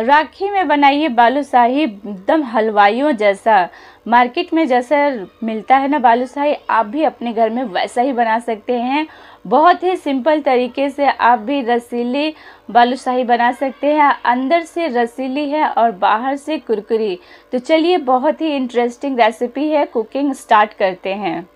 राखी में बनाइए बालूशाही एकदम हलवाइयों जैसा मार्केट में जैसा मिलता है ना बालूशाही आप भी अपने घर में वैसा ही बना सकते हैं बहुत ही सिंपल तरीके से आप भी रसीली बालूशाही बना सकते हैं अंदर से रसीली है और बाहर से कुरकुरी तो चलिए बहुत ही इंटरेस्टिंग रेसिपी है कुकिंग स्टार्ट करते हैं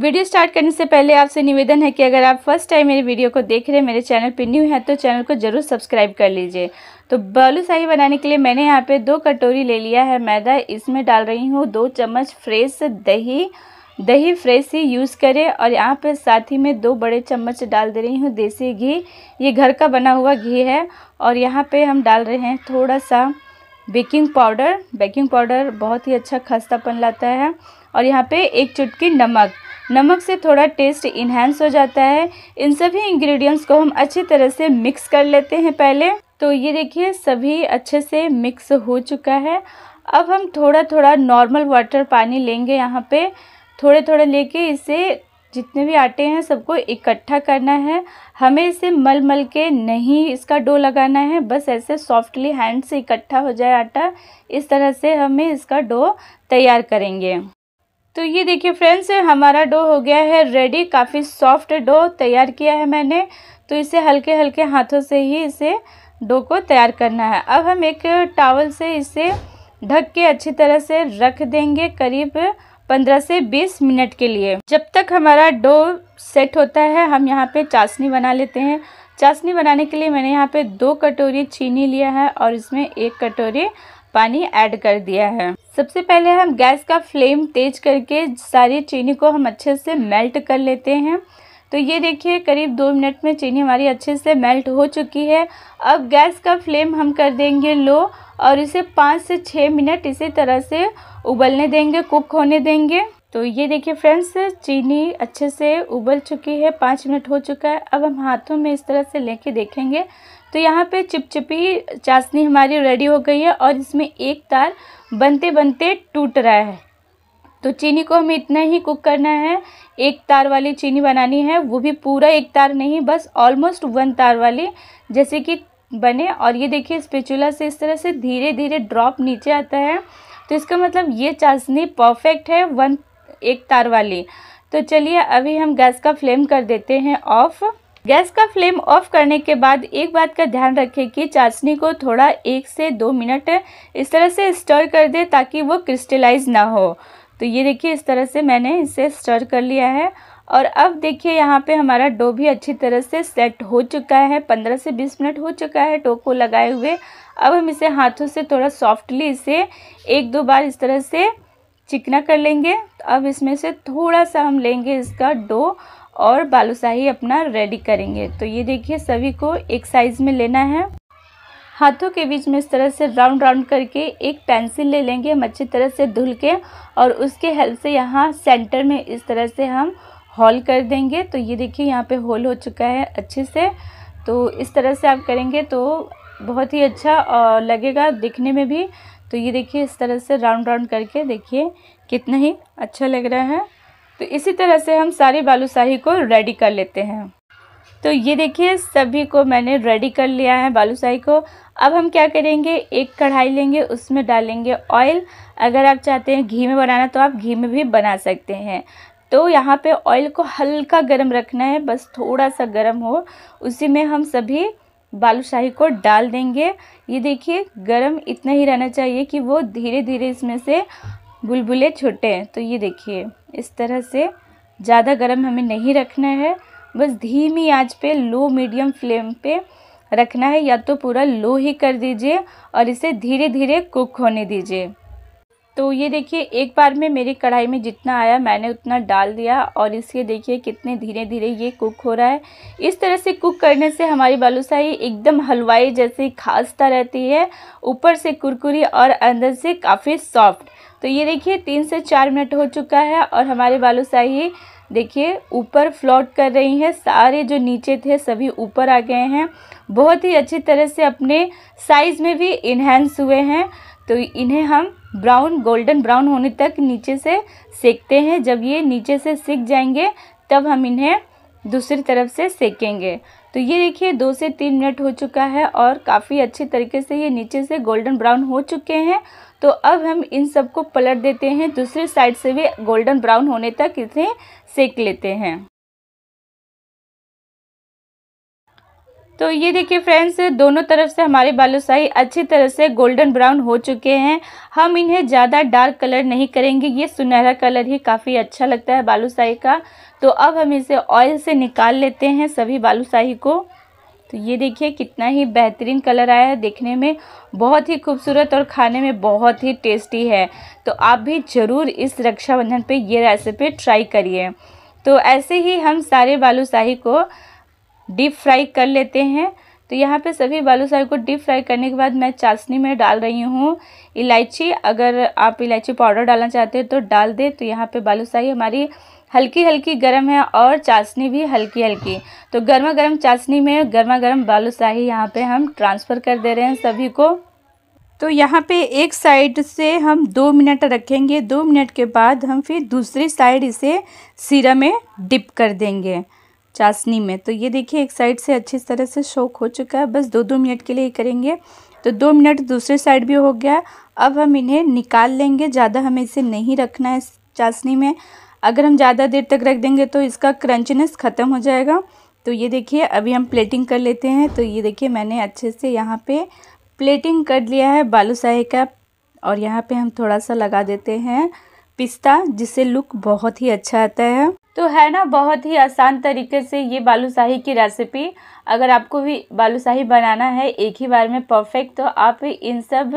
वीडियो स्टार्ट करने से पहले आपसे निवेदन है कि अगर आप फर्स्ट टाइम मेरे वीडियो को देख रहे हैं मेरे चैनल पर न्यू है तो चैनल को ज़रूर सब्सक्राइब कर लीजिए तो बालू शाही बनाने के लिए मैंने यहाँ पे दो कटोरी ले लिया है मैदा इसमें डाल रही हूँ दो चम्मच फ्रेश दही दही फ्रेश ही यूज़ करें और यहाँ पे साथ ही में दो बड़े चम्मच डाल दे रही हूँ देसी घी ये घर का बना हुआ घी है और यहाँ पे हम डाल रहे हैं थोड़ा सा बेकिंग पाउडर बेकिंग पाउडर बहुत ही अच्छा खस्तापन लाता है और यहाँ पे एक चुटकी नमक नमक से थोड़ा टेस्ट इन्हेंस हो जाता है इन सभी इंग्रेडिएंट्स को हम अच्छी तरह से मिक्स कर लेते हैं पहले तो ये देखिए सभी अच्छे से मिक्स हो चुका है अब हम थोड़ा थोड़ा नॉर्मल वाटर पानी लेंगे यहाँ पे थोड़े थोड़े लेके इसे जितने भी आटे हैं सबको इकट्ठा करना है हमें इसे मल मल के नहीं इसका डो लगाना है बस ऐसे सॉफ्टली हैंड से इकट्ठा हो जाए आटा इस तरह से हमें इसका डो तैयार करेंगे तो ये देखिए फ्रेंड्स हमारा डो हो गया है रेडी काफ़ी सॉफ्ट डो तैयार किया है मैंने तो इसे हल्के हल्के हाथों से ही इसे डो को तैयार करना है अब हम एक टावल से इसे ढक के अच्छी तरह से रख देंगे करीब पंद्रह से बीस मिनट के लिए जब तक हमारा डो सेट होता है हम यहाँ पे चाशनी बना लेते हैं चाशनी बनाने के लिए मैंने यहाँ पे दो कटोरी चीनी लिया है और इसमें एक कटोरी पानी ऐड कर दिया है सबसे पहले हम गैस का फ्लेम तेज करके सारी चीनी को हम अच्छे से मेल्ट कर लेते हैं तो ये देखिए करीब दो मिनट में चीनी हमारी अच्छे से मेल्ट हो चुकी है अब गैस का फ्लेम हम कर देंगे लो और इसे पाँच से छः मिनट इसी तरह से उबलने देंगे कुक होने देंगे तो ये देखिए फ्रेंड्स चीनी अच्छे से उबल चुकी है पाँच मिनट हो चुका है अब हम हाथों में इस तरह से लेके देखेंगे तो यहाँ पे चिपचिपी चाशनी हमारी रेडी हो गई है और इसमें एक तार बनते बनते टूट रहा है तो चीनी को हमें इतना ही कुक करना है एक तार वाली चीनी बनानी है वो भी पूरा एक तार नहीं बस ऑलमोस्ट वन तार वाली जैसे कि बने और ये देखिए स्पेचुला से इस तरह से धीरे धीरे ड्रॉप नीचे आता है तो इसका मतलब ये चाशनी परफेक्ट है वन एक तार वाली तो चलिए अभी हम गैस का फ्लेम कर देते हैं ऑफ़ गैस का फ्लेम ऑफ करने के बाद एक बात का ध्यान रखें कि चाशनी को थोड़ा एक से दो मिनट इस तरह से स्टर कर दें ताकि वो क्रिस्टलाइज ना हो तो ये देखिए इस तरह से मैंने इसे स्टर कर लिया है और अब देखिए यहाँ पे हमारा डो भी अच्छी तरह से सेट हो चुका है पंद्रह से बीस मिनट हो चुका है डो को लगाए हुए अब हम इसे हाथों से थोड़ा सॉफ्टली इसे एक दो बार इस तरह से चिकना कर लेंगे तो अब इसमें से थोड़ा सा हम लेंगे इसका डो और बालूशाही अपना रेडी करेंगे तो ये देखिए सभी को एक साइज़ में लेना है हाथों के बीच में इस तरह से राउंड राउंड करके एक पेंसिल ले लेंगे हम अच्छी तरह से धुल के और उसके हेल्प से यहाँ सेंटर में इस तरह से हम हॉल कर देंगे तो ये देखिए यहाँ पे होल हो चुका है अच्छे से तो इस तरह से आप करेंगे तो बहुत ही अच्छा लगेगा दिखने में भी तो ये देखिए इस तरह से राउंड राउंड करके देखिए कितना ही अच्छा लग रहा है तो इसी तरह से हम सारी बालूशाही को रेडी कर लेते हैं तो ये देखिए सभी को मैंने रेडी कर लिया है बालूशाही को अब हम क्या करेंगे एक कढ़ाई लेंगे उसमें डालेंगे ऑयल अगर आप चाहते हैं घी में बनाना तो आप घी में भी बना सकते हैं तो यहाँ पे ऑयल को हल्का गर्म रखना है बस थोड़ा सा गर्म हो उसी में हम सभी बालूशाही को डाल देंगे ये देखिए गरम इतना ही रहना चाहिए कि वो धीरे धीरे इसमें से बुलबुले छुटें तो ये देखिए इस तरह से ज़्यादा गर्म हमें नहीं रखना है बस धीमी आंच पे लो मीडियम फ्लेम पे रखना है या तो पूरा लो ही कर दीजिए और इसे धीरे धीरे कुक होने दीजिए तो ये देखिए एक बार में मेरी कढ़ाई में जितना आया मैंने उतना डाल दिया और इसके देखिए कितने धीरे धीरे ये कुक हो रहा है इस तरह से कुक करने से हमारी बालूशाही एकदम हलवाई जैसी खासता रहती है ऊपर से कुरकुरी और अंदर से काफ़ी सॉफ्ट तो ये देखिए तीन से चार मिनट हो चुका है और हमारी बालूशाही देखिए ऊपर फ्लोट कर रही हैं सारे जो नीचे थे सभी ऊपर आ गए हैं बहुत ही अच्छी तरह से अपने साइज़ में भी इन्हेंस हुए हैं तो इन्हें हम ब्राउन गोल्डन ब्राउन होने तक नीचे से सेकते हैं जब ये नीचे से सीख जाएंगे तब हम इन्हें दूसरी तरफ से सेकेंगे तो ये देखिए दो से तीन मिनट हो चुका है और काफ़ी अच्छे तरीके से ये नीचे से गोल्डन ब्राउन हो चुके हैं तो अब हम इन सबको पलट देते हैं दूसरे साइड से भी गोल्डन ब्राउन होने तक इसे सेक लेते हैं तो ये देखिए फ्रेंड्स दोनों तरफ से हमारे बालूशाही अच्छी तरह से गोल्डन ब्राउन हो चुके हैं हम इन्हें ज़्यादा डार्क कलर नहीं करेंगे ये सुनहरा कलर ही काफ़ी अच्छा लगता है बालूशाही का तो अब हम इसे ऑयल से निकाल लेते हैं सभी बालूशाही को तो ये देखिए कितना ही बेहतरीन कलर आया है देखने में बहुत ही खूबसूरत और खाने में बहुत ही टेस्टी है तो आप भी ज़रूर इस रक्षाबंधन पे ये रेसिपी ट्राई करिए तो ऐसे ही हम सारे बालूशाही को डीप फ्राई कर लेते हैं तो यहाँ पे सभी बालूशाही को डीप फ्राई करने के बाद मैं चाशनी में डाल रही हूँ इलायची अगर आप इलायची पाउडर डालना चाहते हैं तो डाल दें तो यहाँ पर बालूशाही हमारी हल्की हल्की गर्म है और चाशनी भी हल्की हल्की तो गर्मा गर्म चाशनी में गर्मा गर्म बालू शाही यहाँ पे हम ट्रांसफ़र कर दे रहे हैं सभी को तो यहाँ पे एक साइड से हम दो मिनट रखेंगे दो मिनट के बाद हम फिर दूसरी साइड इसे सीरा में डिप कर देंगे चाशनी में तो ये देखिए एक साइड से अच्छी तरह से शोक हो चुका है बस दो दो मिनट के लिए ही करेंगे तो दो मिनट दूसरे साइड भी हो गया अब हम इन्हें निकाल लेंगे ज़्यादा हमें इसे नहीं रखना है चाशनी में अगर हम ज़्यादा देर तक रख देंगे तो इसका क्रंचनेस ख़त्म हो जाएगा तो ये देखिए अभी हम प्लेटिंग कर लेते हैं तो ये देखिए मैंने अच्छे से यहाँ पे प्लेटिंग कर लिया है बालूशाही का और यहाँ पे हम थोड़ा सा लगा देते हैं पिस्ता जिससे लुक बहुत ही अच्छा आता है तो है ना बहुत ही आसान तरीके से ये बालूशाही की रेसिपी अगर आपको भी बालूशाही बनाना है एक ही बार में परफेक्ट तो आप इन सब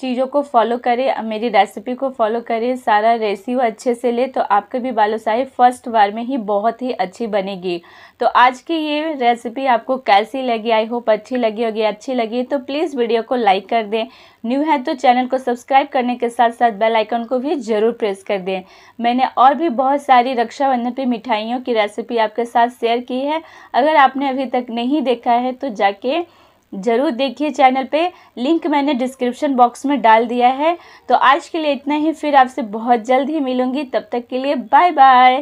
चीज़ों को फॉलो करें मेरी रेसिपी को फॉलो करें सारा रेसिव अच्छे से ले तो आपके भी बालों साई फर्स्ट बार में ही बहुत ही अच्छी बनेगी तो आज की ये रेसिपी आपको कैसी लगी आई होप अच्छी लगी होगी अच्छी लगी तो प्लीज़ वीडियो को लाइक कर दें न्यू है तो चैनल को सब्सक्राइब करने के साथ साथ बेल आइकन को भी ज़रूर प्रेस कर दें मैंने और भी बहुत सारी रक्षाबंधन पर मिठाइयों की रेसिपी आपके साथ शेयर की है अगर आपने अभी तक नहीं देखा है तो जाके ज़रूर देखिए चैनल पे लिंक मैंने डिस्क्रिप्शन बॉक्स में डाल दिया है तो आज के लिए इतना ही फिर आपसे बहुत जल्द ही मिलूंगी तब तक के लिए बाय बाय